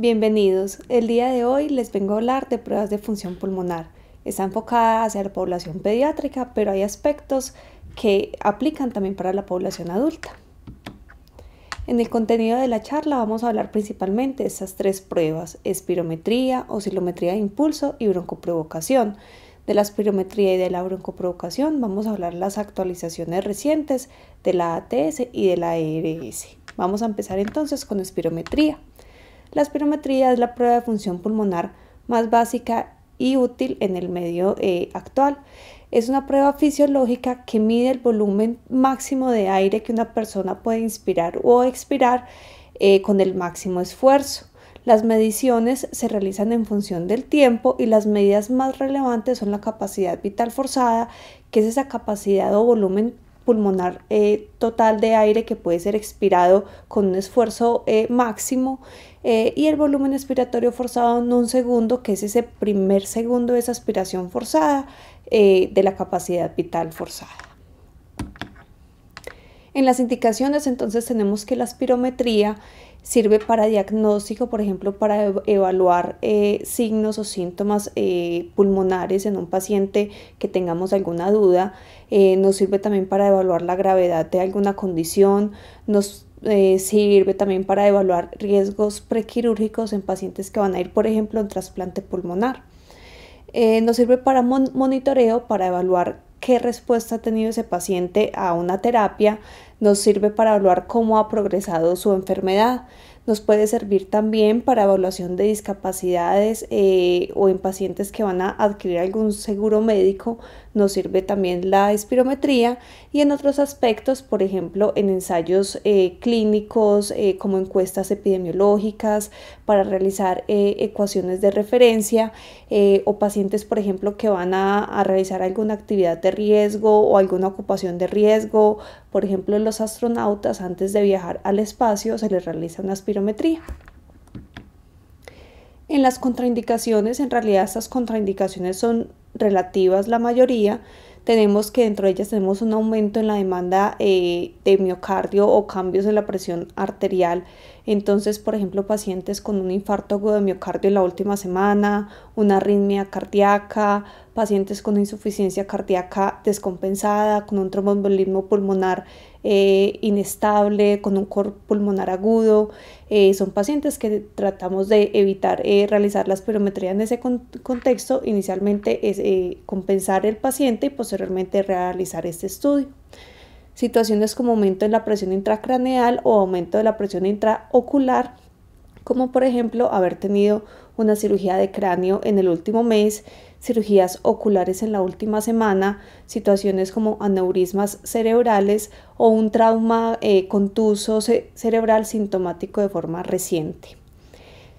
Bienvenidos. El día de hoy les vengo a hablar de pruebas de función pulmonar. Está enfocada hacia la población pediátrica, pero hay aspectos que aplican también para la población adulta. En el contenido de la charla vamos a hablar principalmente de estas tres pruebas, espirometría, oscilometría de impulso y broncoprovocación. De la espirometría y de la broncoprovocación vamos a hablar las actualizaciones recientes de la ATS y de la ERS. Vamos a empezar entonces con espirometría. La espirometría es la prueba de función pulmonar más básica y útil en el medio eh, actual. Es una prueba fisiológica que mide el volumen máximo de aire que una persona puede inspirar o expirar eh, con el máximo esfuerzo. Las mediciones se realizan en función del tiempo y las medidas más relevantes son la capacidad vital forzada, que es esa capacidad o volumen pulmonar eh, total de aire que puede ser expirado con un esfuerzo eh, máximo eh, y el volumen expiratorio forzado en un segundo, que es ese primer segundo de esa aspiración forzada de la capacidad vital forzada. En las indicaciones entonces tenemos que la aspirometría sirve para diagnóstico, por ejemplo, para evaluar eh, signos o síntomas eh, pulmonares en un paciente que tengamos alguna duda, eh, nos sirve también para evaluar la gravedad de alguna condición, nos sirve también para evaluar riesgos prequirúrgicos en pacientes que van a ir, por ejemplo, en trasplante pulmonar. nos sirve para monitoreo, para evaluar qué respuesta ha tenido ese paciente a una terapia, nos sirve para evaluar cómo ha progresado su enfermedad, nos puede servir también para evaluación de discapacidades eh, o en pacientes que van a adquirir algún seguro médico, nos sirve también la espirometría y en otros aspectos, por ejemplo, en ensayos eh, clínicos eh, como encuestas epidemiológicas para realizar eh, ecuaciones de referencia o pacientes, por ejemplo, que van a, a realizar alguna actividad de riesgo o alguna ocupación de riesgo. Por ejemplo, los astronautas antes de viajar al espacio se les realiza una espirometría. En las contraindicaciones, en realidad estas contraindicaciones son relativas la mayoría, tenemos que dentro de ellas tenemos un aumento en la demanda eh, de miocardio o cambios en la presión arterial. Entonces, por ejemplo, pacientes con un infarto agudo de miocardio en la última semana, una arritmia cardíaca, pacientes con insuficiencia cardíaca descompensada, con un tromboembolismo pulmonar eh, inestable, con un cor pulmonar agudo. Eh, son pacientes que tratamos de evitar eh, realizar la espirometría en ese contexto. Inicialmente es compensar el paciente y posteriormente realizar este estudio. Situaciones como aumento de la presión intracraneal o aumento de la presión intraocular, como por ejemplo haber tenido una cirugía de cráneo en el último mes, cirugías oculares en la última semana, situaciones como aneurismas cerebrales o un trauma eh, contuso cerebral sintomático de forma reciente.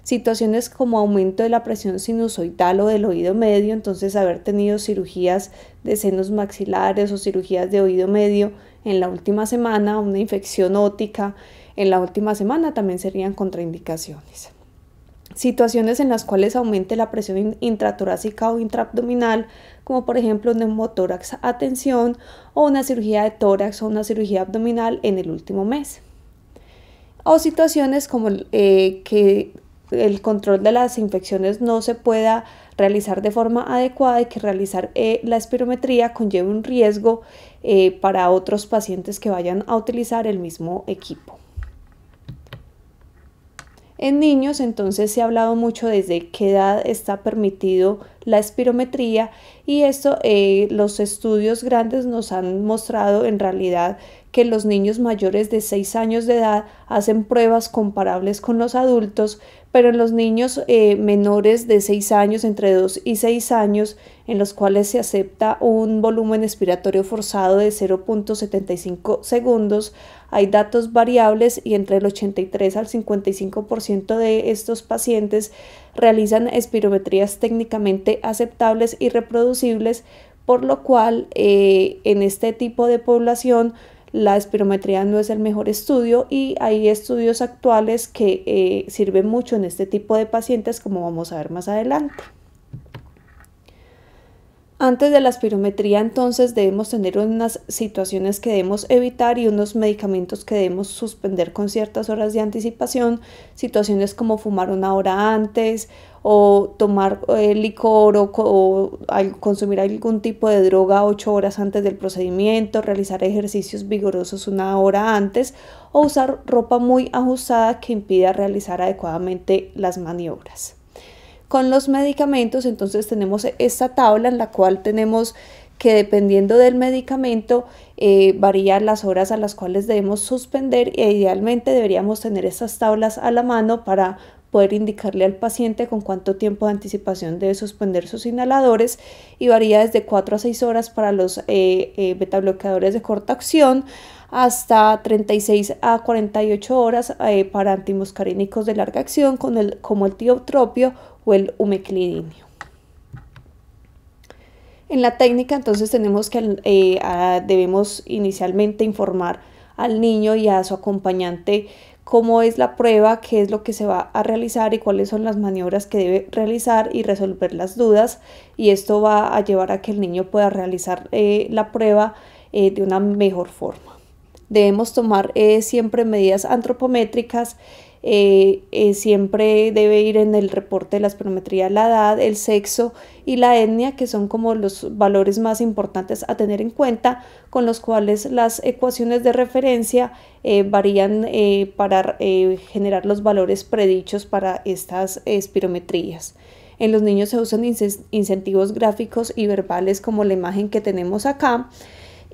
Situaciones como aumento de la presión sinusoidal o del oído medio, entonces haber tenido cirugías de senos maxilares o cirugías de oído medio en la última semana, una infección ótica en la última semana también serían contraindicaciones situaciones en las cuales aumente la presión intratorácica o intraabdominal, como por ejemplo un neumotórax a o una cirugía de tórax o una cirugía abdominal en el último mes. O situaciones como eh, que el control de las infecciones no se pueda realizar de forma adecuada y que realizar eh, la espirometría conlleve un riesgo eh, para otros pacientes que vayan a utilizar el mismo equipo. En niños entonces se ha hablado mucho desde qué edad está permitido la espirometría y esto eh, los estudios grandes nos han mostrado en realidad que los niños mayores de 6 años de edad hacen pruebas comparables con los adultos, pero en los niños eh, menores de 6 años, entre 2 y 6 años, en los cuales se acepta un volumen expiratorio forzado de 0.75 segundos. Hay datos variables y entre el 83 al 55% de estos pacientes realizan espirometrías técnicamente aceptables y reproducibles, por lo cual eh, en este tipo de población la espirometría no es el mejor estudio y hay estudios actuales que eh, sirven mucho en este tipo de pacientes como vamos a ver más adelante. Antes de la espirometría entonces debemos tener unas situaciones que debemos evitar y unos medicamentos que debemos suspender con ciertas horas de anticipación, situaciones como fumar una hora antes o tomar eh, licor o, consumir algún tipo de droga ocho horas antes del procedimiento, realizar ejercicios vigorosos una hora antes o usar ropa muy ajustada que impida realizar adecuadamente las maniobras con los medicamentos, entonces tenemos esta tabla en la cual tenemos que dependiendo del medicamento eh, varían las horas a las cuales debemos suspender e idealmente deberíamos tener estas tablas a la mano para poder indicarle al paciente con cuánto tiempo de anticipación debe suspender sus inhaladores y varía desde 4 a 6 horas para los betabloqueadores eh, eh, de corta acción hasta 36 a 48 horas para antimuscarínicos de larga acción con el, como el tiotropio o el umeclidinio. En la técnica entonces tenemos que eh, debemos inicialmente informar al niño y a su acompañante cómo es la prueba, qué es lo que se va a realizar y cuáles son las maniobras que debe realizar y resolver las dudas. Y esto va a llevar a que el niño pueda realizar eh, la prueba eh, de una mejor forma. Debemos tomar siempre medidas antropométricas eh, eh, siempre debe ir en el reporte de la espirometría la edad, el sexo y la etnia, que son como los valores más importantes a tener en cuenta, con los cuales las ecuaciones de referencia eh, varían para generar los valores predichos para estas espirometrías. En los niños se usan incentivos gráficos y verbales como la imagen que tenemos acá.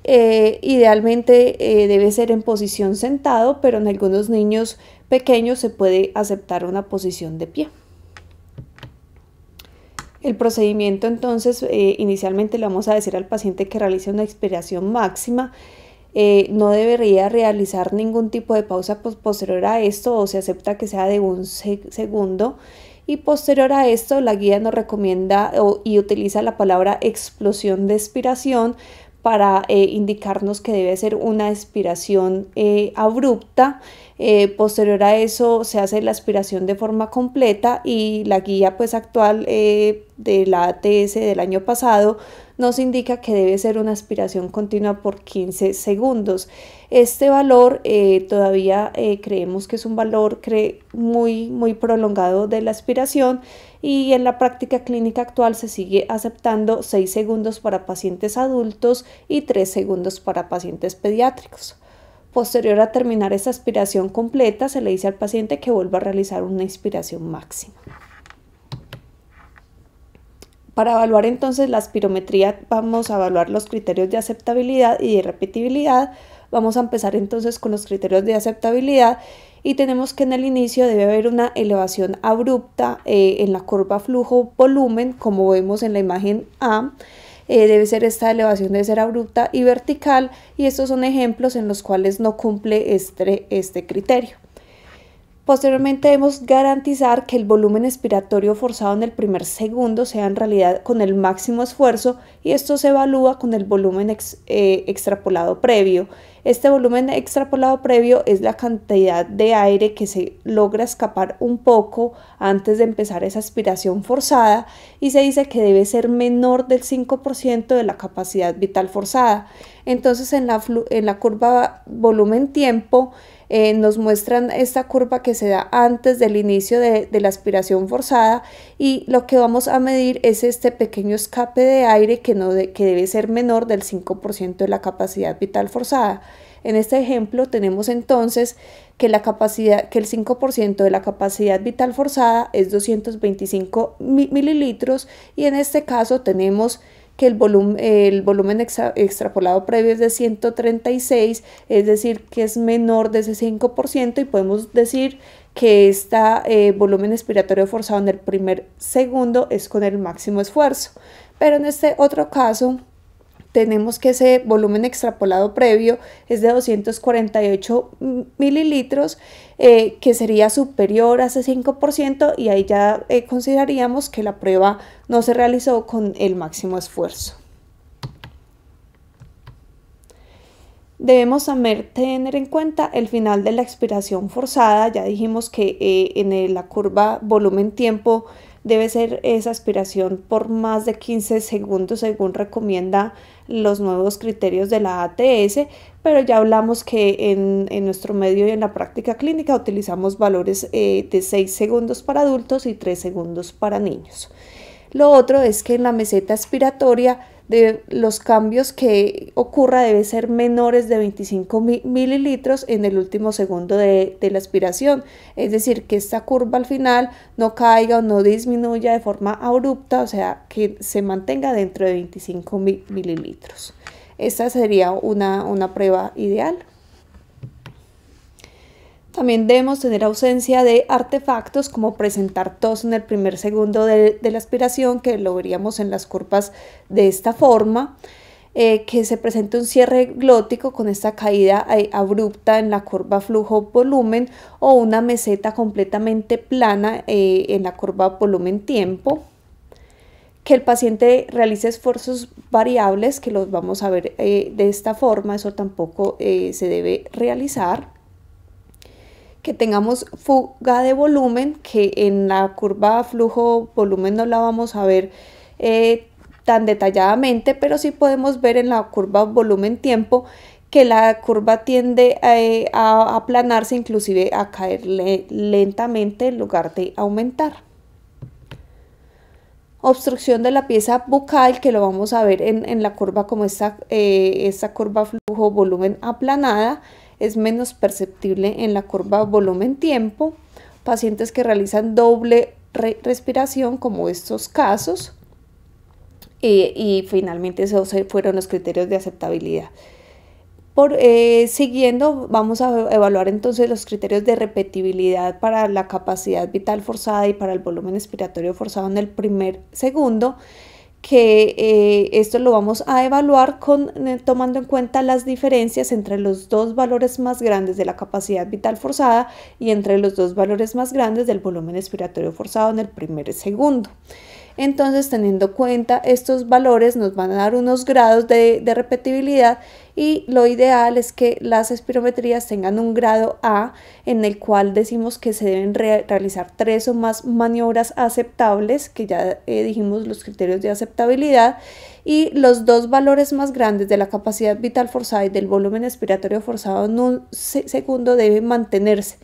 idealmente debe ser en posición sentado, pero en algunos niños pequeño se puede aceptar una posición de pie. El procedimiento entonces eh, inicialmente le vamos a decir al paciente que realice una expiración máxima. Eh, no debería realizar ningún tipo de pausa posterior a esto o se acepta que sea de un segundo. Y posterior a esto la guía nos recomienda y utiliza la palabra explosión de expiración para eh, indicarnos que debe ser una expiración abrupta eh, posterior a eso se hace la aspiración de forma completa y la guía pues, actual eh, de la ATS del año pasado nos indica que debe ser una aspiración continua por 15 segundos. Este valor eh, todavía creemos que es un valor muy, muy prolongado de la aspiración y en la práctica clínica actual se sigue aceptando 6 segundos para pacientes adultos y 3 segundos para pacientes pediátricos. Posterior a terminar esa aspiración completa, se le dice al paciente que vuelva a realizar una inspiración máxima. Para evaluar entonces la aspirometría vamos a evaluar los criterios de aceptabilidad y de repetibilidad. Vamos a empezar entonces con los criterios de aceptabilidad y tenemos que en el inicio debe haber una elevación abrupta eh, en la curva flujo-volumen como vemos en la imagen A. Eh, debe ser esta elevación, de ser abrupta y vertical y estos son ejemplos en los cuales no cumple este, este criterio. Posteriormente debemos garantizar que el volumen expiratorio forzado en el primer segundo sea en realidad con el máximo esfuerzo y esto se evalúa con el volumen eh, extrapolado previo. Este volumen extrapolado previo es la cantidad de aire que se logra escapar un poco antes de empezar esa aspiración forzada y se dice que debe ser menor del 5% de la capacidad vital forzada. Entonces en la, en la curva volumen-tiempo, eh, nos muestran esta curva que se da antes del inicio de, la aspiración forzada y lo que vamos a medir es este pequeño escape de aire que, no que debe ser menor del 5% de la capacidad vital forzada. En este ejemplo tenemos entonces que, la capacidad, que el 5% de la capacidad vital forzada es 225 mililitros y en este caso tenemos que el, volumen extrapolado previo es de 136, es decir, que es menor de ese 5% y podemos decir que este volumen expiratorio forzado en el primer segundo es con el máximo esfuerzo. Pero en este otro caso, tenemos que ese volumen extrapolado previo es de 248 mililitros, eh, que sería superior a ese 5% y ahí ya eh, consideraríamos que la prueba no se realizó con el máximo esfuerzo. Debemos también tener en cuenta el final de la expiración forzada, ya dijimos que eh, en la curva volumen-tiempo debe ser esa aspiración por más de 15 segundos según recomienda los nuevos criterios de la ATS, pero ya hablamos que en, nuestro medio y en la práctica clínica utilizamos valores eh, de 6 segundos para adultos y 3 segundos para niños. Lo otro es que en la meseta aspiratoria de los cambios que ocurra debe ser menores de 25 mililitros en el último segundo de, la aspiración. Es decir, que esta curva al final no caiga o no disminuya de forma abrupta, o sea, que se mantenga dentro de 25 mililitros. Esta sería una prueba ideal. También debemos tener ausencia de artefactos como presentar tos en el primer segundo de, la aspiración, que lo veríamos en las curvas de esta forma, eh, que se presente un cierre glótico con esta caída eh, abrupta en la curva flujo-volumen o una meseta completamente plana eh, en la curva volumen-tiempo que el paciente realice esfuerzos variables, que los vamos a ver de esta forma, eso tampoco se debe realizar que tengamos fuga de volumen, que en la curva flujo-volumen no la vamos a ver eh, tan detalladamente, pero sí podemos ver en la curva volumen-tiempo que la curva tiende eh, a, aplanarse, inclusive a caer lentamente en lugar de aumentar. Obstrucción de la pieza bucal, que lo vamos a ver en, la curva como esta eh, curva flujo-volumen aplanada, es menos perceptible en la curva volumen-tiempo. Pacientes que realizan doble respiración, como estos casos. Eh, y finalmente esos fueron los criterios de aceptabilidad. Por, eh, siguiendo, vamos a evaluar entonces los criterios de repetibilidad para la capacidad vital forzada y para el volumen expiratorio forzado en el primer segundo que eh, esto lo vamos a evaluar con, eh, tomando en cuenta las diferencias entre los dos valores más grandes de la capacidad vital forzada y entre los dos valores más grandes del volumen respiratorio forzado en el primer segundo. Entonces, teniendo en cuenta estos valores, nos van a dar unos grados de, de repetibilidad y lo ideal es que las espirometrías tengan un grado A en el cual decimos que se deben realizar tres o más maniobras aceptables, que ya eh, dijimos los criterios de aceptabilidad, y los dos valores más grandes de la capacidad vital forzada y del volumen expiratorio forzado en un segundo deben mantenerse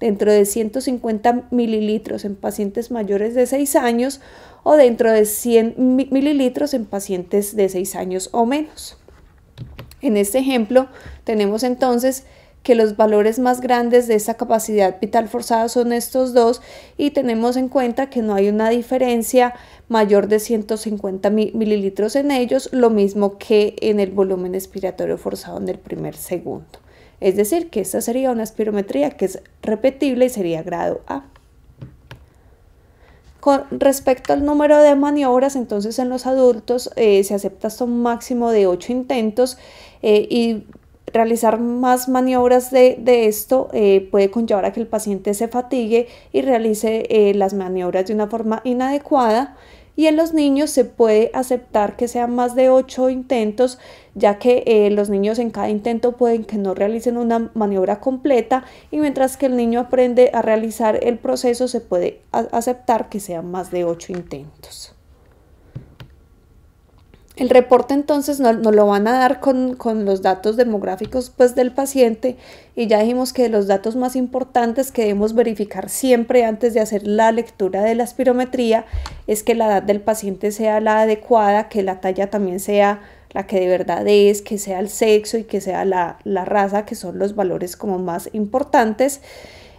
dentro de 150 mililitros en pacientes mayores de 6 años o dentro de 100 mililitros en pacientes de 6 años o menos. En este ejemplo, tenemos entonces que los valores más grandes de esta capacidad vital forzada son estos dos y tenemos en cuenta que no hay una diferencia mayor de 150 mililitros en ellos, lo mismo que en el volumen expiratorio forzado en el primer segundo. Es decir, que esta sería una espirometría que es repetible y sería grado A. Con respecto al número de maniobras, entonces en los adultos eh, se acepta hasta un máximo de 8 intentos eh, y realizar más maniobras de, esto eh, puede conllevar a que el paciente se fatigue y realice eh, las maniobras de una forma inadecuada. Y en los niños se puede aceptar que sean más de 8 intentos, ya que los niños en cada intento pueden que no realicen una maniobra completa y mientras que el niño aprende a realizar el proceso se puede aceptar que sean más de 8 intentos. El reporte entonces nos no lo van a dar con, los datos demográficos pues, del paciente y ya dijimos que los datos más importantes que debemos verificar siempre antes de hacer la lectura de la espirometría es que la edad del paciente sea la adecuada, que la talla también sea la que de verdad es, que sea el sexo y que sea la, la raza, que son los valores como más importantes.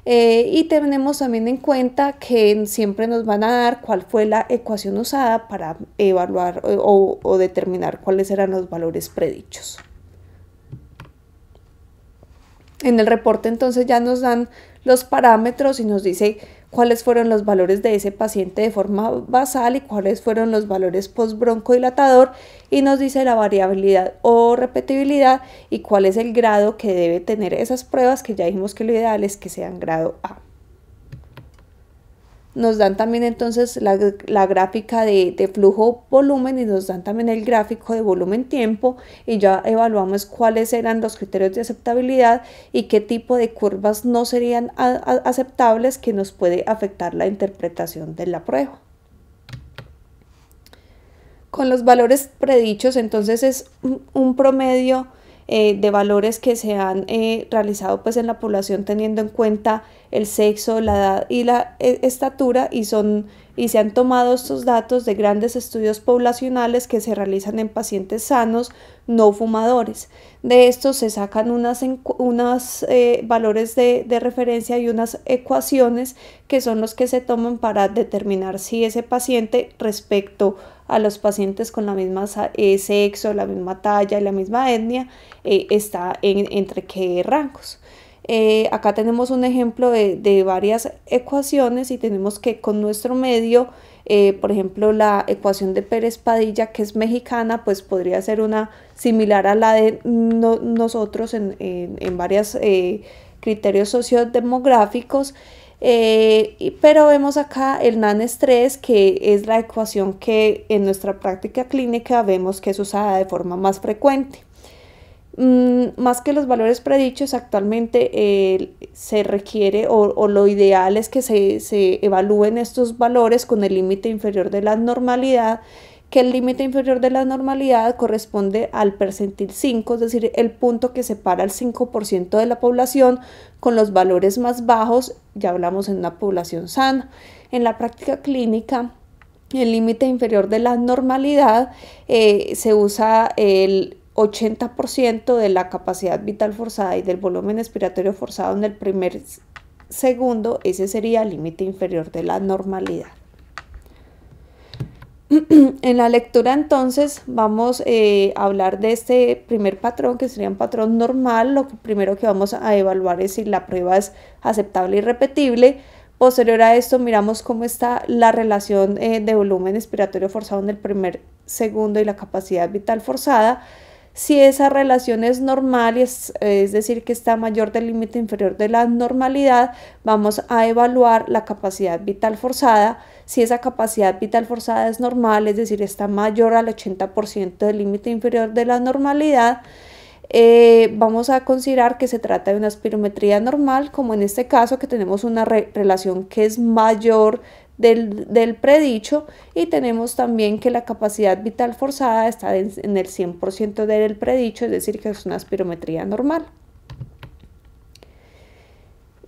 Eh, y tenemos también en cuenta que siempre nos van a dar cuál fue la ecuación usada para evaluar eh, o determinar cuáles eran los valores predichos. En el reporte entonces ya nos dan los parámetros y nos dice cuáles fueron los valores de ese paciente de forma basal y cuáles fueron los valores post-broncodilatador y nos dice la variabilidad o repetibilidad y cuál es el grado que debe tener esas pruebas que ya dijimos que lo ideal es que sean grado A nos dan también entonces la, gráfica de, flujo volumen y nos dan también el gráfico de volumen tiempo y ya evaluamos cuáles eran los criterios de aceptabilidad y qué tipo de curvas no serían aceptables que nos puede afectar la interpretación de la prueba. Con los valores predichos entonces es un promedio eh, de valores que se han eh, realizado pues en la población teniendo en cuenta el sexo, la edad y la e, estatura y son y se han tomado estos datos de grandes estudios poblacionales que se realizan en pacientes sanos no fumadores. De estos se sacan unos eh, valores de, de referencia y unas ecuaciones que son los que se toman para determinar si ese paciente respecto a a los pacientes con la misma eh, sexo, la misma talla y la misma etnia eh, está en, entre qué rangos. Eh, acá tenemos un ejemplo de, varias ecuaciones y tenemos que con nuestro medio, por ejemplo, la ecuación de Pérez Padilla, que es mexicana, pues podría ser una similar a la de nosotros en, en varios criterios sociodemográficos. Eh, pero vemos acá el nan que es la ecuación que en nuestra práctica clínica vemos que es usada de forma más frecuente. Mm, más que los valores predichos, actualmente se requiere o, lo ideal es que se evalúen estos valores con el límite inferior de la normalidad que el límite inferior de la normalidad corresponde al percentil 5, es decir, el punto que separa el 5% de la población con los valores más bajos, ya hablamos en una población sana. En la práctica clínica, el límite inferior de la normalidad eh, se usa el 80% de la capacidad vital forzada y del volumen respiratorio forzado en el primer segundo, ese sería el límite inferior de la normalidad. en la lectura entonces vamos eh, a hablar de este primer patrón, que sería un patrón normal. Lo primero que vamos a evaluar es si la prueba es aceptable y repetible. Posterior a esto miramos cómo está la relación eh, de volumen respiratorio forzado en el primer segundo y la capacidad vital forzada si esa relación es normal, es, es decir, que está mayor del límite inferior de la normalidad, vamos a evaluar la capacidad vital forzada. Si esa capacidad vital forzada es normal, es decir, está mayor al 80% del límite inferior de la normalidad, eh, vamos a considerar que se trata de una espirometría normal, como en este caso que tenemos una relación que es mayor del, predicho y tenemos también que la capacidad vital forzada está en, el 100% del predicho, es decir, que es una aspirometría normal.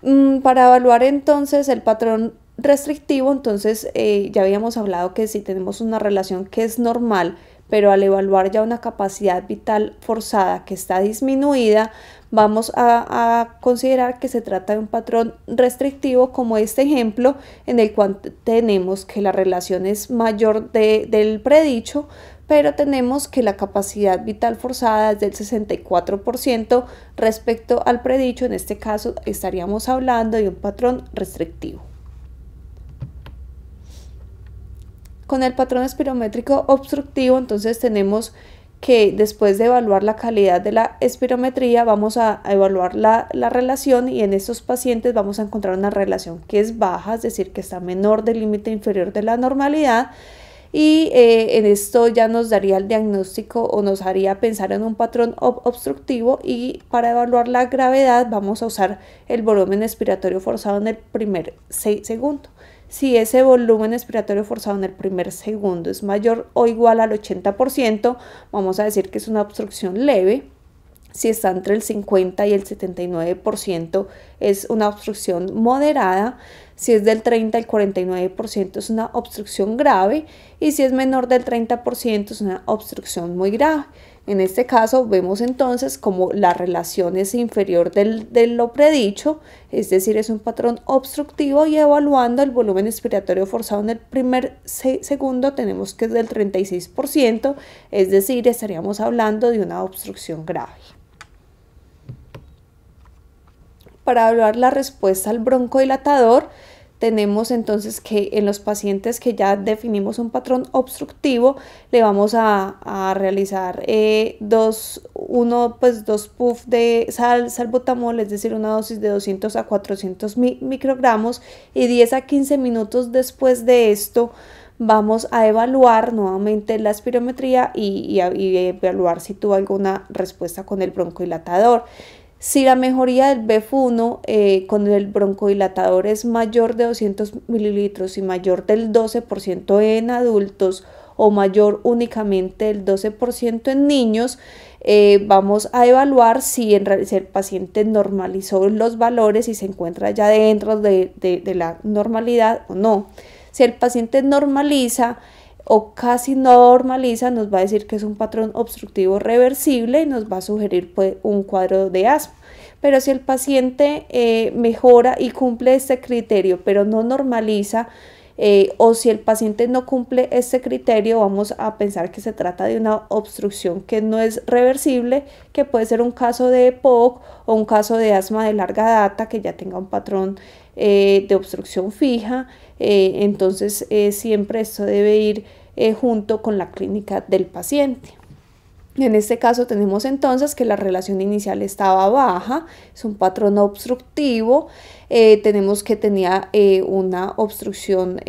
Mm, para evaluar entonces el patrón restrictivo, entonces eh, ya habíamos hablado que si tenemos una relación que es normal, pero al evaluar ya una capacidad vital forzada que está disminuida, vamos a, considerar que se trata de un patrón restrictivo como este ejemplo en el cual tenemos que la relación es mayor del predicho, pero tenemos que la capacidad vital forzada es del 64% respecto al predicho, en este caso estaríamos hablando de un patrón restrictivo. Con el patrón espirométrico obstructivo, entonces tenemos que después de evaluar la calidad de la espirometría vamos a evaluar la, relación y en estos pacientes vamos a encontrar una relación que es baja, es decir, que está menor del límite inferior de la normalidad y eh, en esto ya nos daría el diagnóstico o nos haría pensar en un patrón obstructivo y para evaluar la gravedad vamos a usar el volumen expiratorio forzado en el primer segundo si ese volumen expiratorio forzado en el primer segundo es mayor o igual al 80%, vamos a decir que es una obstrucción leve. Si está entre el 50 y el 79% es una obstrucción moderada. Si es del 30 al 49% es una obstrucción grave. Y si es menor del 30% es una obstrucción muy grave. En este caso vemos entonces como la relación es inferior de lo predicho, es decir, es un patrón obstructivo y evaluando el volumen expiratorio forzado en el primer segundo tenemos que es del 36%, es decir, estaríamos hablando de una obstrucción grave. Para hablar la respuesta al broncodilatador, tenemos entonces que en los pacientes que ya definimos un patrón obstructivo, le vamos a, realizar eh, dos, uno, pues dos puff de sal, salbutamol, es decir, una dosis de 200 a 400 microgramos y 10 a 15 minutos después de esto vamos a evaluar nuevamente la espirometría y, evaluar si tuvo alguna respuesta con el broncohilatador. Si la mejoría del BF1 eh, con el broncodilatador es mayor de 200 mililitros y mayor del 12% en adultos o mayor únicamente del 12% en niños, eh, vamos a evaluar si, en el paciente normalizó los valores y se encuentra ya dentro de la normalidad o no. Si el paciente normaliza o casi no normaliza, nos va a decir que es un patrón obstructivo reversible y nos va a sugerir pues, un cuadro de asma. Pero si el paciente eh, mejora y cumple este criterio, pero no normaliza, eh, o si el paciente no cumple este criterio, vamos a pensar que se trata de una obstrucción que no es reversible, que puede ser un caso de EPOC o un caso de asma de larga data que ya tenga un patrón eh, de obstrucción fija. Eh, entonces, eh, siempre esto debe ir junto con la clínica del paciente. En este caso tenemos entonces que la relación inicial estaba baja, es un patrón obstructivo, tenemos que tenía una obstrucción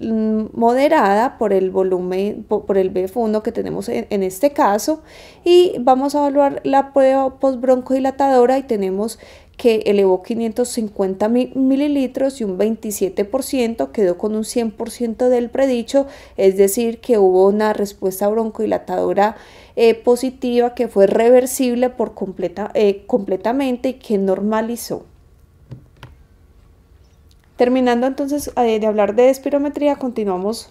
moderada por el volumen, por, el BF1 que tenemos en, este caso y vamos a evaluar la prueba postbroncodilatadora y tenemos que elevó 550 mililitros y un 27% quedó con un 100% del predicho, es decir, que hubo una respuesta broncodilatadora eh, positiva que fue reversible por completa, eh, completamente y que normalizó. Terminando entonces eh, de hablar de espirometría, continuamos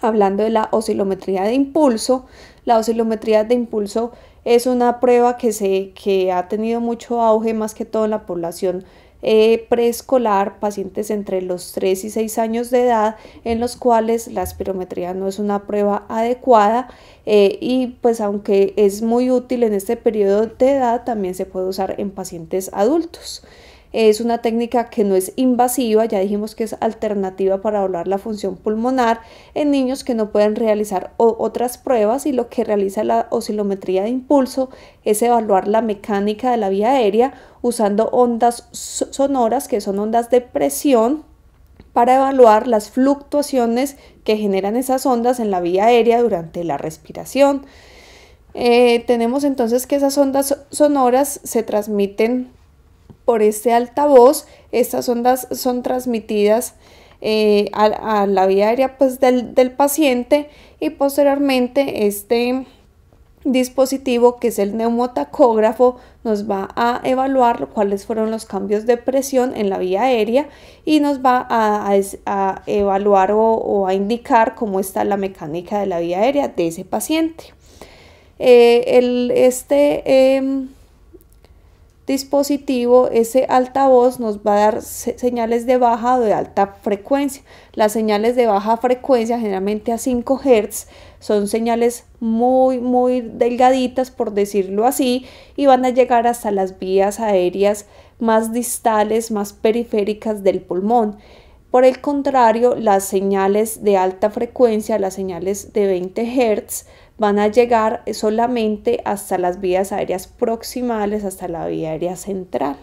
hablando de la oscilometría de impulso. La oscilometría de impulso es una prueba que, se, que ha tenido mucho auge, más que todo en la población eh, preescolar, pacientes entre los 3 y 6 años de edad, en los cuales la espirometría no es una prueba adecuada eh, y pues aunque es muy útil en este periodo de edad, también se puede usar en pacientes adultos. Es una técnica que no es invasiva, ya dijimos que es alternativa para evaluar la función pulmonar en niños que no pueden realizar otras pruebas y lo que realiza la oscilometría de impulso es evaluar la mecánica de la vía aérea usando ondas sonoras que son ondas de presión para evaluar las fluctuaciones que generan esas ondas en la vía aérea durante la respiración. Eh, tenemos entonces que esas ondas sonoras se transmiten por este altavoz, estas ondas son transmitidas eh, a, la vía aérea pues, del, paciente y posteriormente este dispositivo que es el neumotacógrafo nos va a evaluar cuáles fueron los cambios de presión en la vía aérea y nos va a, evaluar o, a indicar cómo está la mecánica de la vía aérea de ese paciente. Eh, este em, dispositivo, ese altavoz nos va a dar señales de baja o de alta frecuencia. Las señales de baja frecuencia, generalmente a 5 Hz, son señales muy, muy delgaditas, por decirlo así, y van a llegar hasta las vías aéreas más distales, más periféricas del pulmón. Por el contrario, las señales de alta frecuencia, las señales de 20 Hz, van a llegar solamente hasta las vías aéreas proximales, hasta la vía aérea central.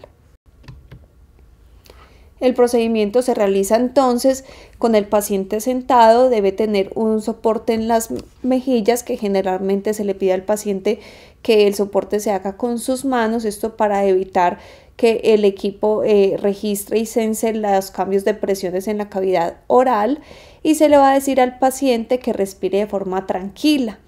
El procedimiento se realiza entonces con el paciente sentado, debe tener un soporte en las mejillas que generalmente se le pide al paciente que el soporte se haga con sus manos, esto para evitar que el equipo eh, registre y cense los cambios de presiones en la cavidad oral y se le va a decir al paciente que respire de forma tranquila.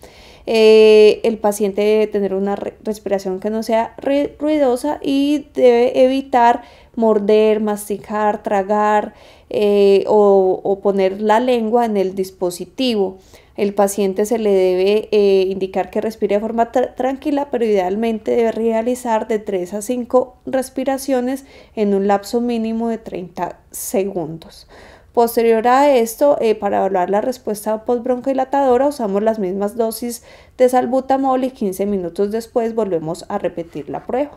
Eh, el paciente debe tener una respiración que no sea ruidosa y debe evitar morder, masticar, tragar eh, o poner la lengua en el dispositivo. El paciente se le debe eh, indicar que respire de forma tranquila, pero idealmente debe realizar de 3 a 5 respiraciones en un lapso mínimo de 30 segundos. Posterior a esto, eh, para evaluar la respuesta postbroncohilatadora, usamos las mismas dosis de salbutamol y 15 minutos después volvemos a repetir la prueba.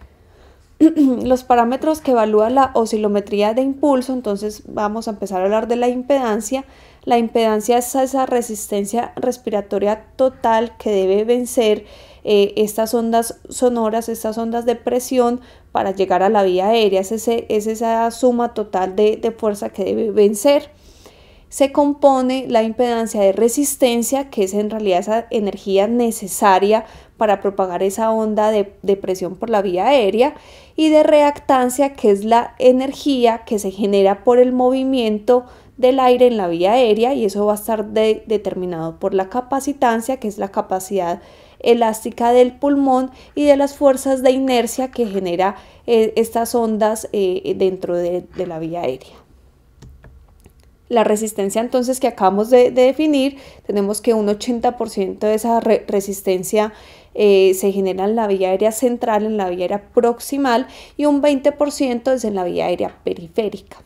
Los parámetros que evalúa la oscilometría de impulso, entonces vamos a empezar a hablar de la impedancia. La impedancia es esa resistencia respiratoria total que debe vencer eh, estas ondas sonoras, estas ondas de presión para llegar a la vía aérea. Es, esa suma total de, fuerza que debe vencer se compone la impedancia de resistencia, que es en realidad esa energía necesaria para propagar esa onda de, de, presión por la vía aérea, y de reactancia, que es la energía que se genera por el movimiento del aire en la vía aérea y eso va a estar determinado por la capacitancia, que es la capacidad elástica del pulmón y de las fuerzas de inercia que genera eh, estas ondas eh, dentro de, la vía aérea. La resistencia entonces que acabamos de, definir, tenemos que un 80% de esa resistencia eh, se genera en la vía aérea central, en la vía aérea proximal y un 20% es en la vía aérea periférica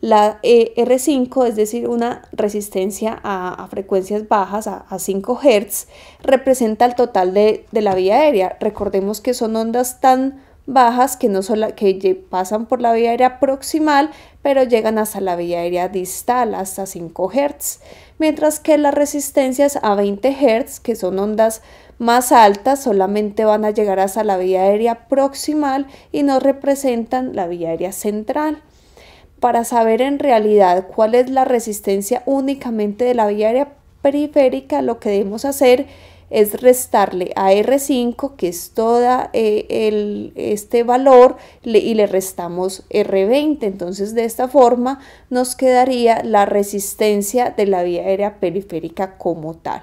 la e R5, es decir, una resistencia a, frecuencias bajas, a, 5 Hz, representa el total de, la vía aérea. Recordemos que son ondas tan bajas que, no que pasan por la vía aérea proximal, pero llegan hasta la vía aérea distal, hasta 5 Hz, mientras que las resistencias a 20 Hz, que son ondas más altas, solamente van a llegar hasta la vía aérea proximal y no representan la vía aérea central para saber en realidad cuál es la resistencia únicamente de la vía aérea periférica, lo que debemos hacer es restarle a R5, que es toda eh, este valor, y le restamos R20. Entonces, de esta forma nos quedaría la resistencia de la vía aérea periférica como tal.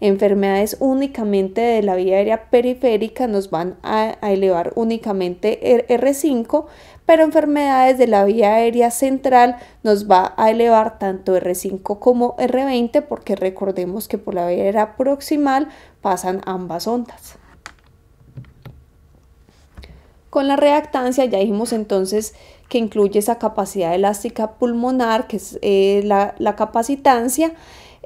Enfermedades únicamente de la vía aérea periférica nos van a elevar únicamente R5, pero enfermedades de la vía aérea central nos va a elevar tanto R5 como R20 porque recordemos que por la vía aérea proximal pasan ambas ondas. Con la reactancia ya dijimos entonces que incluye esa capacidad elástica pulmonar, que es eh, la, la capacitancia,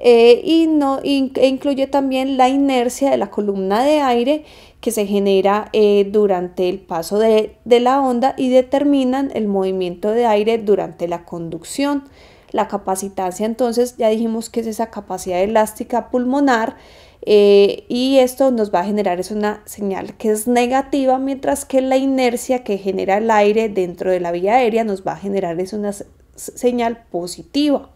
eh, y no, e incluye también la inercia de la columna de aire que se genera eh, durante el paso de, la onda y determinan el movimiento de aire durante la conducción. La capacitancia entonces ya dijimos que es esa capacidad elástica pulmonar eh, y esto nos va a generar es una señal que es negativa mientras que la inercia que genera el aire dentro de la vía aérea nos va a generar es una señal positiva.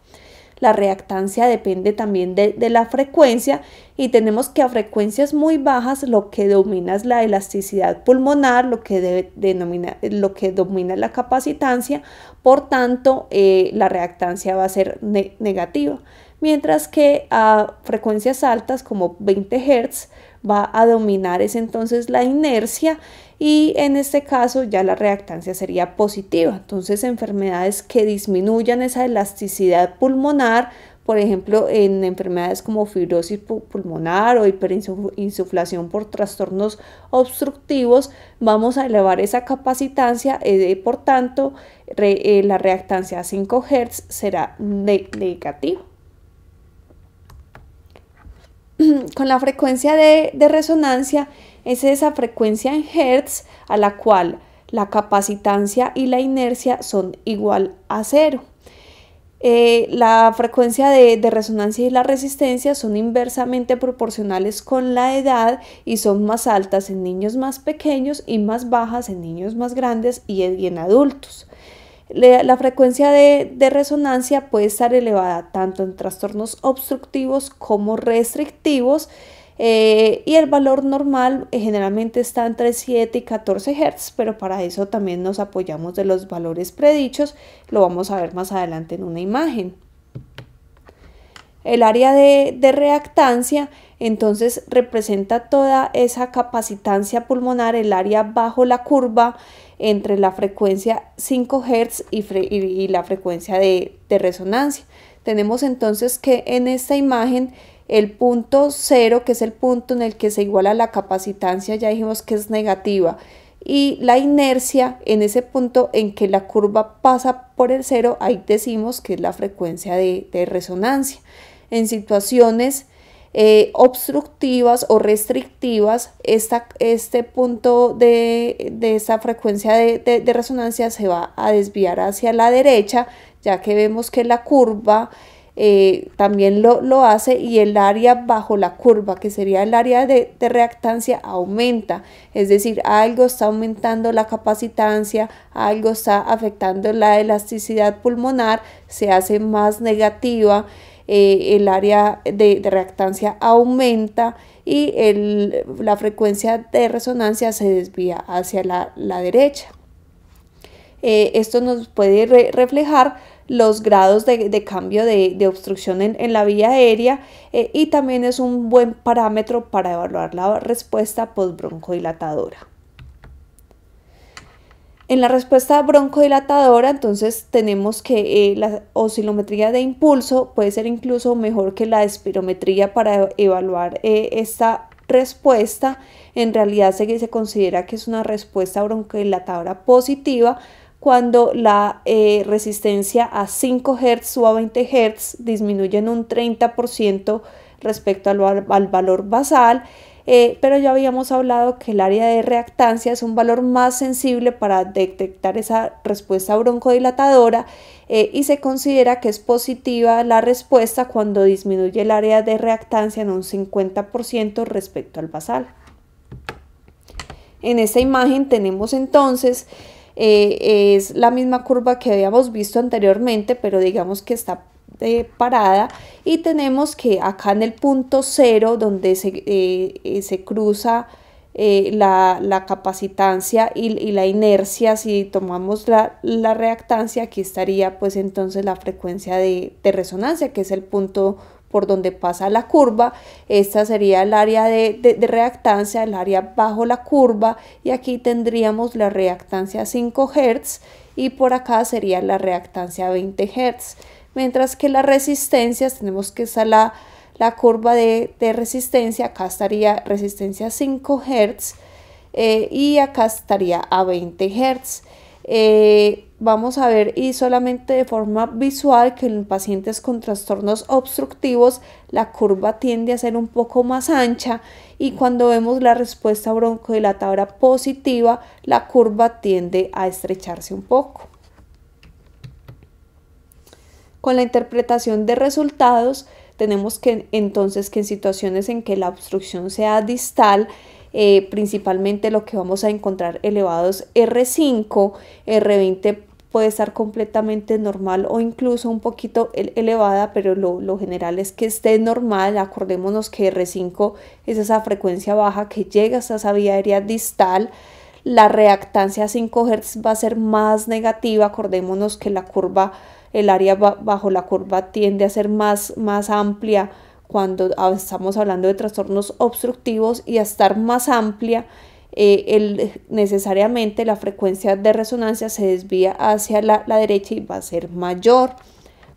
La reactancia depende también de, la frecuencia y tenemos que a frecuencias muy bajas lo que domina es la elasticidad pulmonar, lo que, denomina, lo que domina la capacitancia, por tanto eh, la reactancia va a ser negativa. Mientras que a frecuencias altas como 20 Hz va a dominar es entonces la inercia y en este caso ya la reactancia sería positiva. Entonces enfermedades que disminuyan esa elasticidad pulmonar, por ejemplo en enfermedades como fibrosis pulmonar o hiperinsuflación por trastornos obstructivos, vamos a elevar esa capacitancia y eh, por tanto eh, la reactancia a 5 Hz será negativa con la frecuencia de, de, resonancia es esa frecuencia en Hertz a la cual la capacitancia y la inercia son igual a cero. Eh, la frecuencia de, resonancia y la resistencia son inversamente proporcionales con la edad y son más altas en niños más pequeños y más bajas en niños más grandes y en, adultos. La, frecuencia de resonancia puede estar elevada tanto en trastornos obstructivos como restrictivos, eh, y el valor normal eh, generalmente está entre 7 y 14 Hz, pero para eso también nos apoyamos de los valores predichos, lo vamos a ver más adelante en una imagen. El área de, reactancia entonces representa toda esa capacitancia pulmonar, el área bajo la curva entre la frecuencia 5 Hz y, la frecuencia de resonancia. Tenemos entonces que en esta imagen el punto cero, que es el punto en el que se iguala la capacitancia, ya dijimos que es negativa. Y la inercia, en ese punto en que la curva pasa por el cero, ahí decimos que es la frecuencia de, resonancia. En situaciones eh, obstructivas o restrictivas, esta, este punto de, esta frecuencia de resonancia se va a desviar hacia la derecha, ya que vemos que la curva eh, también lo, hace y el área bajo la curva, que sería el área de, reactancia, aumenta. Es decir, algo está aumentando la capacitancia, algo está afectando la elasticidad pulmonar, se hace más negativa. Eh, el área de, reactancia aumenta y la frecuencia de resonancia se desvía hacia la, derecha. Eh, esto nos puede reflejar los grados de, cambio de, obstrucción en, la vía aérea eh, y también es un buen parámetro para evaluar la respuesta posbroncodilatadora. En la respuesta broncodilatadora, entonces tenemos que eh, la oscilometría de impulso puede ser incluso mejor que la espirometría para evaluar eh, esta respuesta. En realidad se, se considera que es una respuesta broncodilatadora positiva cuando la eh, resistencia a 5 Hz o a 20 Hz disminuye en un 30% respecto al, valor basal, eh, pero ya habíamos hablado que el área de reactancia es un valor más sensible para detectar esa respuesta broncodilatadora eh, y se considera que es positiva la respuesta cuando disminuye el área de reactancia en un 50% respecto al basal. En esta imagen tenemos entonces eh, es la misma curva que habíamos visto anteriormente, pero digamos que está eh, parada y tenemos que acá en el punto cero donde se, eh, se cruza la, capacitancia y, la inercia, si tomamos la, reactancia, aquí estaría pues entonces la frecuencia de, de resonancia, que es el punto por donde pasa la curva. Esta sería el área de, reactancia, el área bajo la curva y aquí tendríamos la reactancia 5 Hz y por acá sería la reactancia 20 Hz. Mientras que las resistencias, tenemos que esa la, curva de, resistencia, acá estaría resistencia 5 Hz eh, y acá estaría a 20 Hz. Eh, vamos a ver y solamente de forma visual que en pacientes con trastornos obstructivos la curva tiende a ser un poco más ancha y cuando vemos la respuesta broncodilatadora positiva la curva tiende a estrecharse un poco. Con la interpretación de resultados tenemos que entonces que en situaciones en que la obstrucción sea distal eh, principalmente lo que vamos a encontrar elevados R5, R20 puede estar completamente normal o incluso un poquito elevada, pero lo, general es que esté normal. Acordémonos que R5 es esa frecuencia baja que llega hasta esa vía aérea distal. La reactancia a 5 Hz va a ser más negativa. Acordémonos que la curva, el área bajo la curva tiende a ser más, más amplia cuando ah, estamos hablando de trastornos obstructivos y a estar más amplia eh, el, necesariamente la frecuencia de resonancia se desvía hacia la, derecha y va a ser mayor.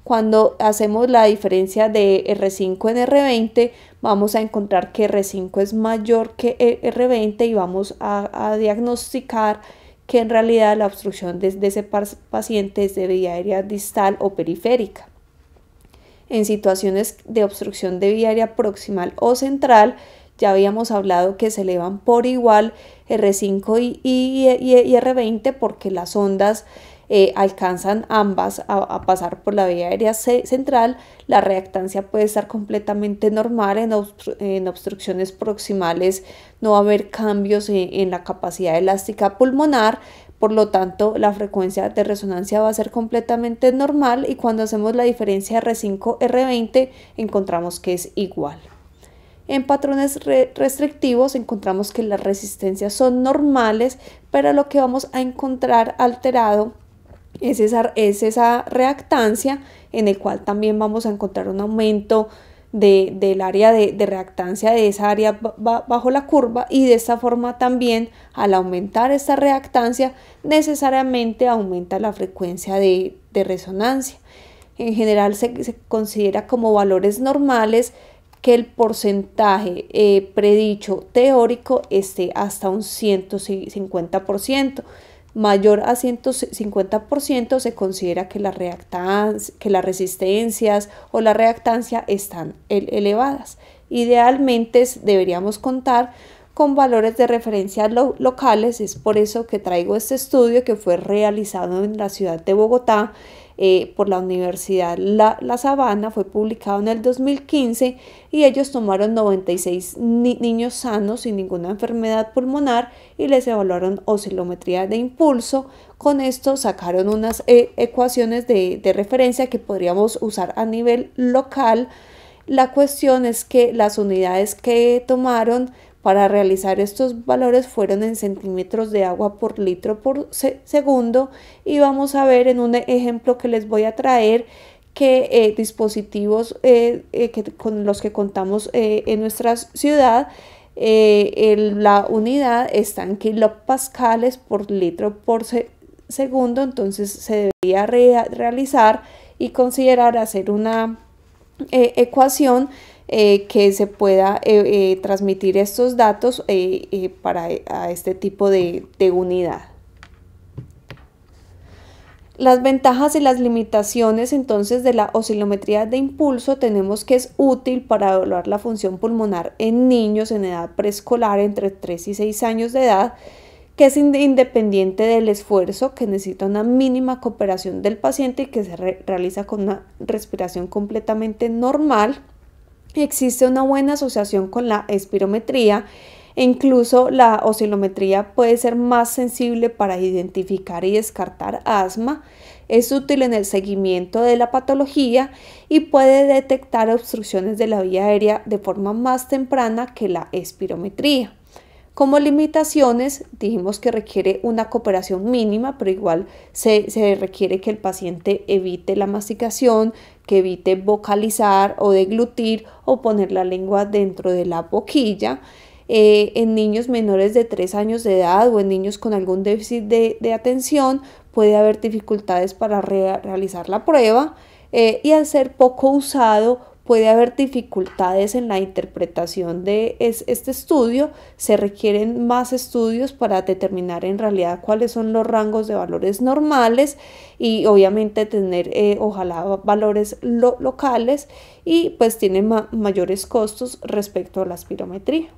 Cuando hacemos la diferencia de R5 en R20, vamos a encontrar que R5 es mayor que e, R20 y vamos a, diagnosticar que en realidad la obstrucción de, de ese paciente es de vía aérea distal o periférica. En situaciones de obstrucción de vía aérea proximal o central, ya habíamos hablado que se elevan por igual R5 y, R20 porque las ondas eh, alcanzan ambas a, pasar por la vía aérea central, la reactancia puede estar completamente normal, en, obstrucciones proximales no va a haber cambios en, en, la capacidad elástica pulmonar, por lo tanto la frecuencia de resonancia va a ser completamente normal y cuando hacemos la diferencia R5-R20 encontramos que es igual. En patrones restrictivos encontramos que las resistencias son normales, pero lo que vamos a encontrar alterado es esa, esa reactancia en el cual también vamos a encontrar un aumento del área de, reactancia de esa área bajo la curva y de esta forma también al aumentar esta reactancia necesariamente aumenta la frecuencia de, resonancia. En general se considera como valores normales que el porcentaje eh, predicho teórico esté hasta un 150%. Mayor a 150% se considera que, la que las resistencias o la reactancia están elevadas. Idealmente deberíamos contar con valores de referencia locales. Es por eso que traigo este estudio que fue realizado en la ciudad de Bogotá eh, por la Universidad la, Sabana, fue publicado en el 2015 y ellos tomaron 96 niños sanos sin ninguna enfermedad pulmonar y les evaluaron oscilometría de impulso. Con esto sacaron unas eh, ecuaciones de, de referencia que podríamos usar a nivel local. La cuestión es que las unidades que tomaron para realizar estos valores fueron en centímetros de agua por litro por segundo y vamos a ver en un ejemplo que les voy a traer que eh, dispositivos eh, eh, con los que contamos en nuestra ciudad, el, la unidad está en kilopascales por litro por segundo, entonces se debería realizar y considerar hacer una ecuación eh, que se pueda eh, eh, transmitir estos datos para este tipo de, unidad. Las ventajas y las limitaciones entonces de la oscilometría de impulso tenemos que es útil para evaluar la función pulmonar en niños en edad preescolar entre 3 y 6 años de edad, que es independiente del esfuerzo, que necesita una mínima cooperación del paciente y que se realiza con una respiración completamente normal. Existe una buena asociación con la espirometría e incluso la oscilometría puede ser más sensible para identificar y descartar asma. Es útil en el seguimiento de la patología y puede detectar obstrucciones de la vía aérea de forma más temprana que la espirometría. Como limitaciones, dijimos que requiere una cooperación mínima, pero igual se, requiere que el paciente evite la masticación, que evite vocalizar o deglutir o poner la lengua dentro de la boquilla. Eh, en niños menores de 3 años de edad o en niños con algún déficit de, atención puede haber dificultades para realizar la prueba eh, y al ser poco usado puede haber dificultades en la interpretación de este estudio, se requieren más estudios para determinar en realidad cuáles son los rangos de valores normales y obviamente tener eh, ojalá valores locales y pues tiene mayores costos respecto a la aspirometría.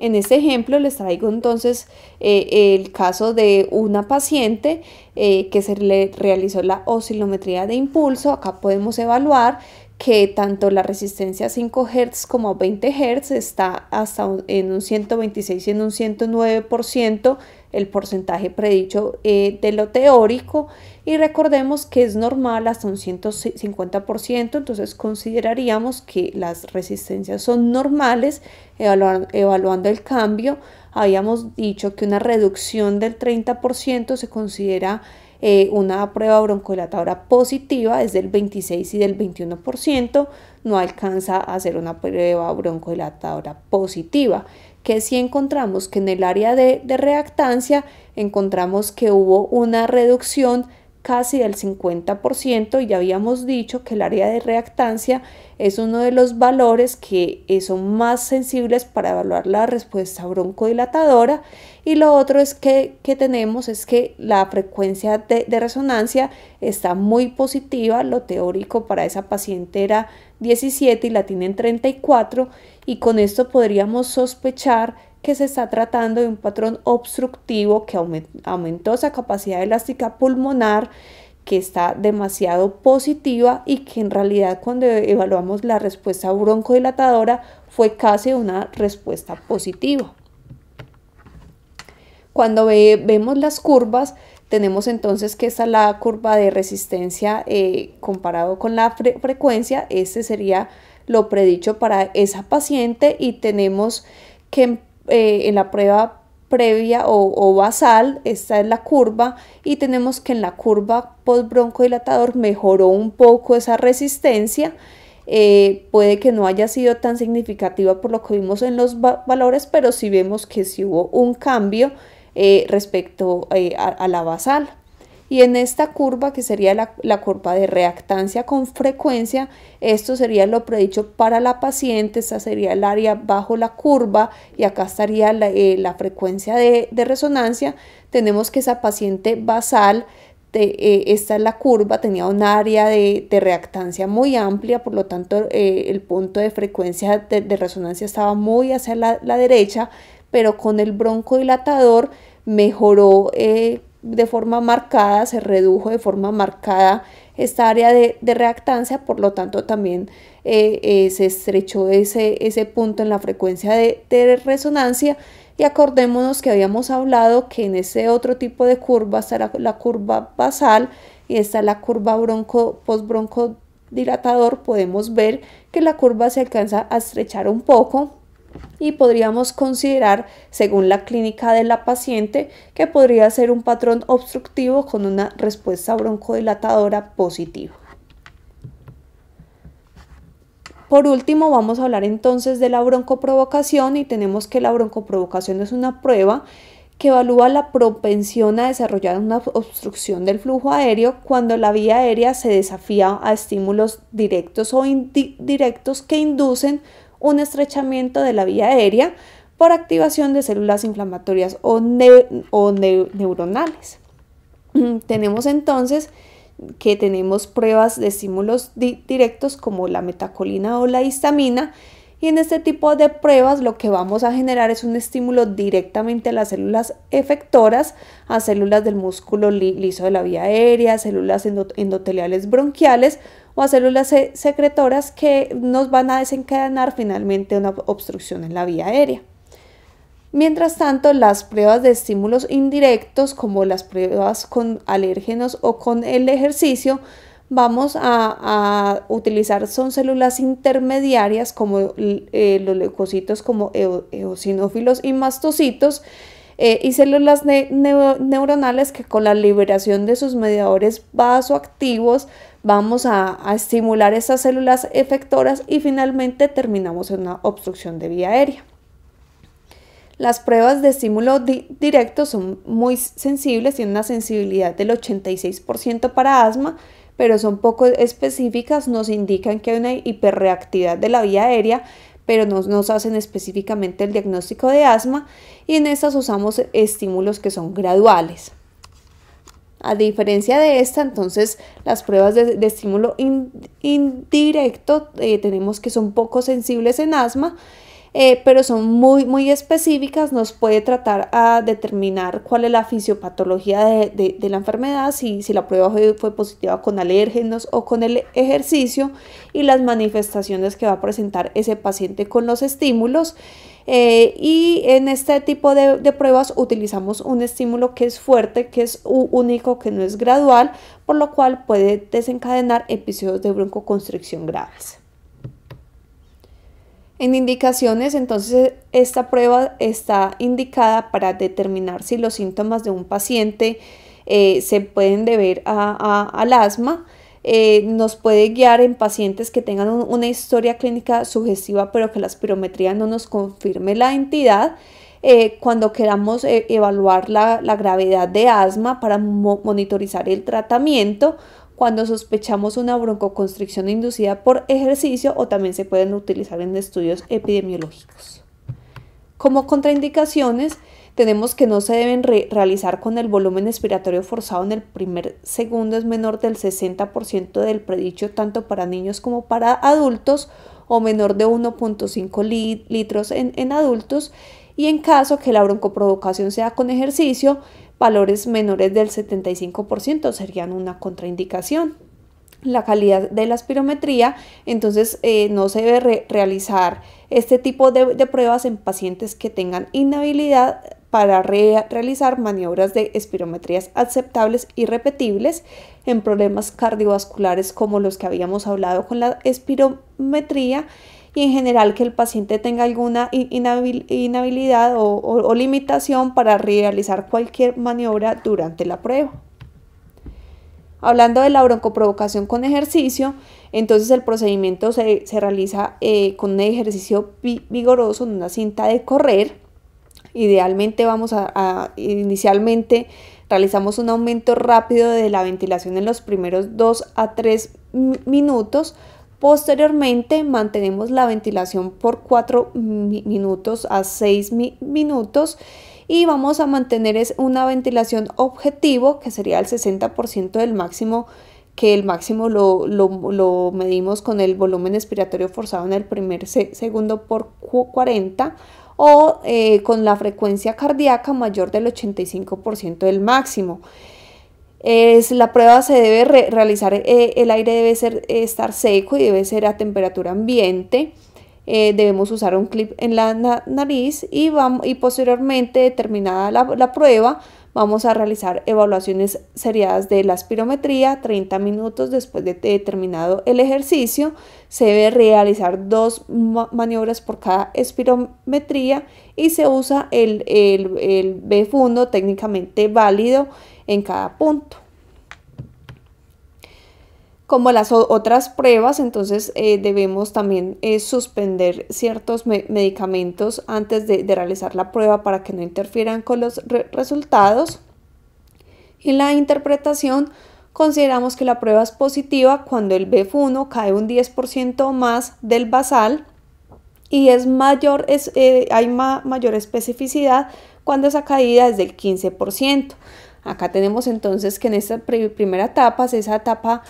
En este ejemplo les traigo entonces eh, el caso de una paciente eh, que se le realizó la oscilometría de impulso. Acá podemos evaluar que tanto la resistencia a 5 Hz como a 20 Hz está hasta en un 126 y en un 109% el porcentaje predicho eh, de lo teórico y recordemos que es normal hasta un 150%, entonces consideraríamos que las resistencias son normales, evaluando, el cambio. Habíamos dicho que una reducción del 30% se considera eh, una prueba broncodilatadora positiva es del 26 y del 21%, no alcanza a ser una prueba broncodilatadora positiva. Que si encontramos que en el área de, de reactancia encontramos que hubo una reducción casi del 50% y ya habíamos dicho que el área de reactancia es uno de los valores que eh, son más sensibles para evaluar la respuesta broncodilatadora y lo otro es que, tenemos es que la frecuencia de, de, resonancia está muy positiva, lo teórico para esa paciente era 17 y la tienen 34 y con esto podríamos sospechar que se está tratando de un patrón obstructivo que aumentó esa capacidad elástica pulmonar que está demasiado positiva y que en realidad cuando evaluamos la respuesta broncodilatadora fue casi una respuesta positiva. Cuando vemos las curvas, tenemos entonces que esta es la curva de resistencia eh, comparado con la frecuencia. Este sería lo predicho para esa paciente y tenemos que eh, en la prueba previa o, basal, esta es la curva, y tenemos que en la curva post dilatador mejoró un poco esa resistencia. Eh, puede que no haya sido tan significativa por lo que vimos en los valores, pero sí vemos que sí hubo un cambio eh, respecto a la basal. Y en esta curva, que sería la, curva de reactancia con frecuencia, esto sería lo predicho para la paciente, esta sería el área bajo la curva y acá estaría la, eh, frecuencia de, resonancia. Tenemos que esa paciente basal de, eh, esta es la curva, tenía un área de, reactancia muy amplia, por lo tanto eh, el punto de frecuencia de, resonancia estaba muy hacia la, derecha, pero con el dilatador mejoró de forma marcada, se redujo de forma marcada esta área de, reactancia, por lo tanto también eh, eh, se estrechó ese, punto en la frecuencia de, resonancia y acordémonos que habíamos hablado que en ese otro tipo de curva está la, curva basal y está la curva bronco, post dilatador podemos ver que la curva se alcanza a estrechar un poco y podríamos considerar, según la clínica de la paciente, que podría ser un patrón obstructivo con una respuesta broncodilatadora positiva. Por último, vamos a hablar entonces de la broncoprovocación y tenemos que la broncoprovocación es una prueba que evalúa la propensión a desarrollar una obstrucción del flujo aéreo cuando la vía aérea se desafía a estímulos directos o indirectos que inducen un estrechamiento de la vía aérea por activación de células inflamatorias o, neuronales. Tenemos entonces que tenemos pruebas de estímulos directos como la metacolina o la histamina y en este tipo de pruebas lo que vamos a generar es un estímulo directamente a las células efectoras, a células del músculo liso de la vía aérea, células endoteliales bronquiales o a células secretoras que nos van a desencadenar finalmente una obstrucción en la vía aérea. Mientras tanto, las pruebas de estímulos indirectos, como las pruebas con alérgenos o con el ejercicio, vamos a, utilizar son células intermediarias como eh, los leucocitos, como e, eosinófilos y mastocitos, eh, y células neuronales que con la liberación de sus mediadores vasoactivos vamos a, estimular esas células efectoras y finalmente terminamos en una obstrucción de vía aérea. Las pruebas de estímulo directo son muy sensibles, tienen una sensibilidad del 86% para asma pero son poco específicas, nos indican que hay una hiperreactividad de la vía aérea, pero no nos hacen específicamente el diagnóstico de asma y en estas usamos estímulos que son graduales. A diferencia de esta, entonces las pruebas de, estímulo indirecto eh, tenemos que son poco sensibles en asma eh, pero son muy, muy específicas, nos puede tratar a determinar cuál es la fisiopatología de, la enfermedad, si, si la prueba fue, positiva con alérgenos o con el ejercicio y las manifestaciones que va a presentar ese paciente con los estímulos. Eh, y en este tipo de, de, pruebas utilizamos un estímulo que es fuerte, que es único, que no es gradual, por lo cual puede desencadenar episodios de broncoconstricción graves. En indicaciones, entonces esta prueba está indicada para determinar si los síntomas de un paciente eh, se pueden deber al asma. Eh, nos puede guiar en pacientes que tengan una historia clínica sugestiva pero que la espirometría no nos confirme la entidad. Eh, cuando queramos evaluar la, gravedad de asma para monitorizar el tratamiento cuando sospechamos una broncoconstricción inducida por ejercicio o también se pueden utilizar en estudios epidemiológicos. Como contraindicaciones, tenemos que no se deben realizar con el volumen expiratorio forzado en el primer segundo es menor del 60% del predicho tanto para niños como para adultos o menor de 1.5 litros en, en adultos y en caso que la broncoprovocación sea con ejercicio, Valores menores del 75% serían una contraindicación. La calidad de la espirometría, entonces eh, no se debe realizar este tipo de, pruebas en pacientes que tengan inhabilidad para realizar maniobras de espirometrías aceptables y repetibles en problemas cardiovasculares como los que habíamos hablado con la espirometría y en general que el paciente tenga alguna inhabilidad o, limitación para realizar cualquier maniobra durante la prueba. Hablando de la broncoprovocación con ejercicio, entonces el procedimiento se, realiza eh, con un ejercicio vigoroso en una cinta de correr. Idealmente vamos a, a, inicialmente realizamos un aumento rápido de la ventilación en los primeros 2 a 3 minutos Posteriormente mantenemos la ventilación por 4 minutos a 6 minutos y vamos a mantener es una ventilación objetivo que sería el 60% del máximo que el máximo lo, medimos con el volumen expiratorio forzado en el primer segundo por 40 o eh, con la frecuencia cardíaca mayor del 85% del máximo. Es, la prueba se debe realizar, eh, el aire debe ser, eh, estar seco y debe ser a temperatura ambiente. Eh, debemos usar un clip en la nariz y, y posteriormente, terminada la, prueba, vamos a realizar evaluaciones seriadas de la espirometría, 30 minutos después de terminado el ejercicio, se debe realizar dos maniobras por cada espirometría y se usa el, el B-Fundo técnicamente válido en cada punto. Como las otras pruebas, entonces eh, debemos también eh, suspender ciertos medicamentos antes de, realizar la prueba para que no interfieran con los resultados. y la interpretación consideramos que la prueba es positiva cuando el BF1 cae un 10% más del basal y es mayor, es, eh, hay mayor especificidad cuando esa caída es del 15%. Acá tenemos entonces que en esta primera etapa es esa etapa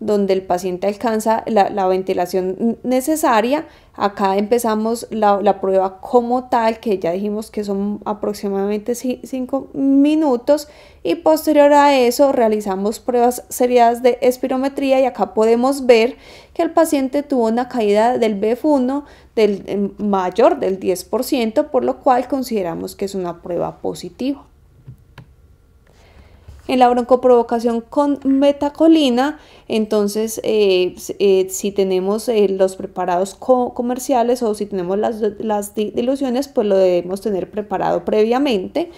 donde el paciente alcanza la, ventilación necesaria. Acá empezamos la, prueba como tal, que ya dijimos que son aproximadamente 5 minutos. Y posterior a eso realizamos pruebas seriadas de espirometría y acá podemos ver que el paciente tuvo una caída del BF1 del, em, mayor del 10%, por lo cual consideramos que es una prueba positiva en la broncoprovocación con metacolina, entonces eh, eh, si tenemos eh, los preparados comerciales o si tenemos las, las diluciones, pues lo debemos tener preparado previamente.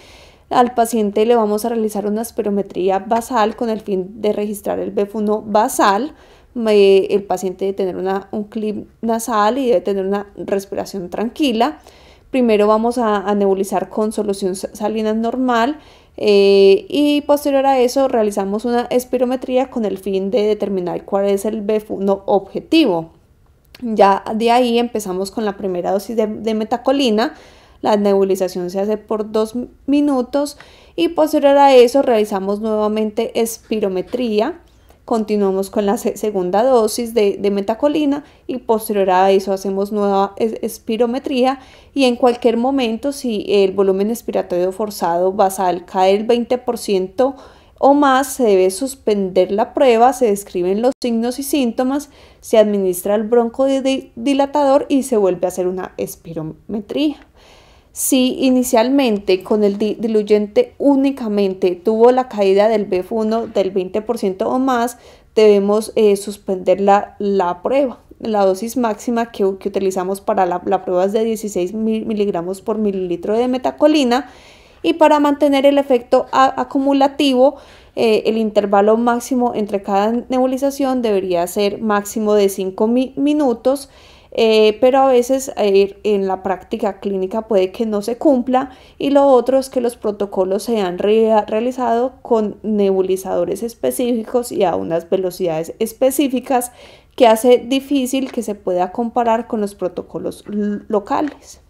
Al paciente le vamos a realizar una espirometría basal con el fin de registrar el BF1 basal. El paciente debe tener una, un clip nasal y debe tener una respiración tranquila. Primero vamos a, a nebulizar con solución salina normal eh, y posterior a eso realizamos una espirometría con el fin de determinar cuál es el B1 objetivo. Ya de ahí empezamos con la primera dosis de, de metacolina. La nebulización se hace por dos minutos y posterior a eso realizamos nuevamente espirometría continuamos con la segunda dosis de, metacolina y posterior a eso hacemos nueva espirometría y en cualquier momento si el volumen espiratorio forzado basal cae el 20% o más, se debe suspender la prueba, se describen los signos y síntomas, se administra el broncodilatador y se vuelve a hacer una espirometría. Si inicialmente con el diluyente únicamente tuvo la caída del BF1 del 20% o más, debemos eh, suspender la, prueba. La dosis máxima que, utilizamos para la, prueba es de 16 miligramos por mililitro de metacolina y para mantener el efecto acumulativo eh, el intervalo máximo entre cada nebulización debería ser máximo de 5 minutos eh, pero a veces eh, en la práctica clínica puede que no se cumpla y lo otro es que los protocolos se han realizado con nebulizadores específicos y a unas velocidades específicas que hace difícil que se pueda comparar con los protocolos locales.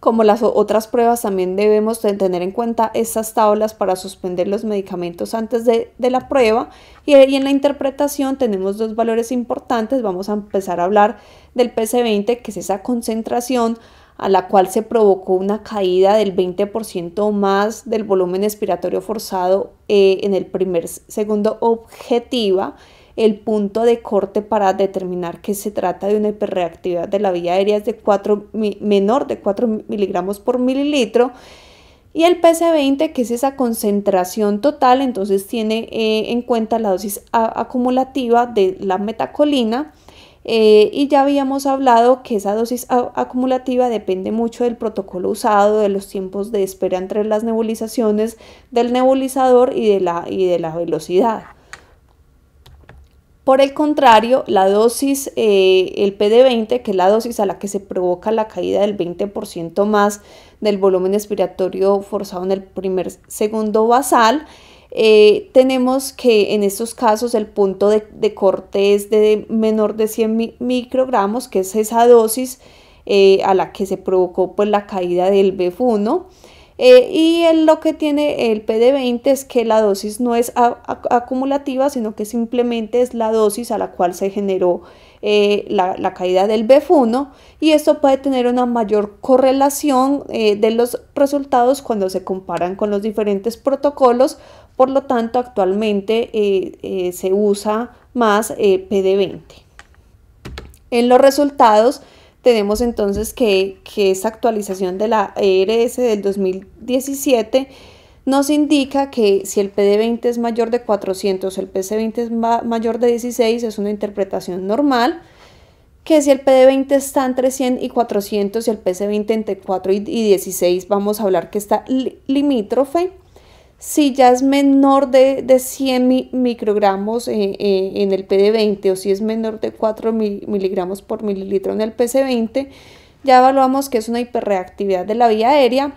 Como las otras pruebas, también debemos tener en cuenta estas tablas para suspender los medicamentos antes de, la prueba. Y, en la interpretación tenemos dos valores importantes. Vamos a empezar a hablar del PC20, que es esa concentración a la cual se provocó una caída del 20% o más del volumen expiratorio forzado eh, en el primer segundo objetiva el punto de corte para determinar que se trata de una hiperreactividad de la vía aérea es de 4, menor de 4 miligramos por mililitro. Y el PC20, que es esa concentración total, entonces tiene eh, en cuenta la dosis acumulativa de la metacolina. Eh, y ya habíamos hablado que esa dosis acumulativa depende mucho del protocolo usado, de los tiempos de espera entre las nebulizaciones, del nebulizador y y de la velocidad. Por el contrario, la dosis, eh, el PD20, que es la dosis a la que se provoca la caída del 20% más del volumen respiratorio forzado en el primer segundo basal, eh, tenemos que en estos casos el punto de, corte es de menor de 100 microgramos, que es esa dosis eh, a la que se provocó pues, la caída del BF1. Eh, y lo que tiene el PD20 es que la dosis no es acumulativa, sino que simplemente es la dosis a la cual se generó eh, la, caída del BF1 y esto puede tener una mayor correlación eh, de los resultados cuando se comparan con los diferentes protocolos, por lo tanto actualmente se usa más PD20. En los resultados, tenemos entonces que, que esta actualización de la ERS del 2017 nos indica que si el PD20 es mayor de 400, el PC20 es mayor de 16, es una interpretación normal, que si el PD20 está entre 100 y 400 y el PC20 entre 4 y 16, vamos a hablar que está limítrofe, si ya es menor de, 100 microgramos eh, eh, en el PD20 o si es menor de 4 miligramos por mililitro en el PC20, ya evaluamos que es una hiperreactividad de la vía aérea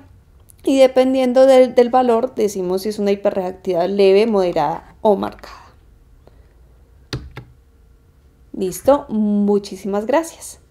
y dependiendo del, del valor decimos si es una hiperreactividad leve, moderada o marcada. Listo, muchísimas gracias.